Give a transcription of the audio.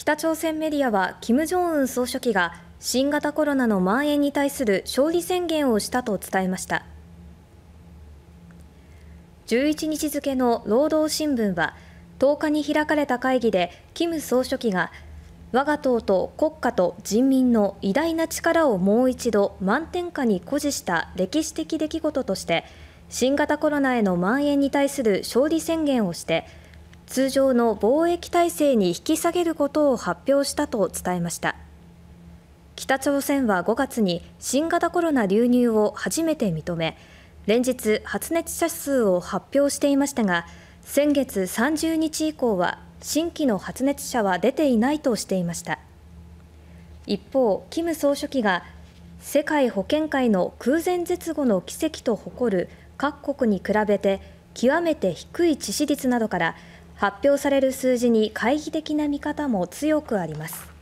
北朝鮮メディアは金正恩総書記が新型コロナの蔓延に対する勝利宣言をしたと伝えました11日付の労働新聞は10日に開かれた会議で金総書記が我が党と国家と人民の偉大な力をもう一度満天下に誇示した歴史的出来事として新型コロナへの蔓延に対する勝利宣言をして通常の貿易体制に引き下げることを発表したと伝えました北朝鮮は5月に新型コロナ流入を初めて認め連日発熱者数を発表していましたが先月30日以降は新規の発熱者は出ていないとしていました一方キム総書記が世界保健会の空前絶後の奇跡と誇る各国に比べて極めて低い致死率などから発表される数字に懐疑的な見方も強くあります。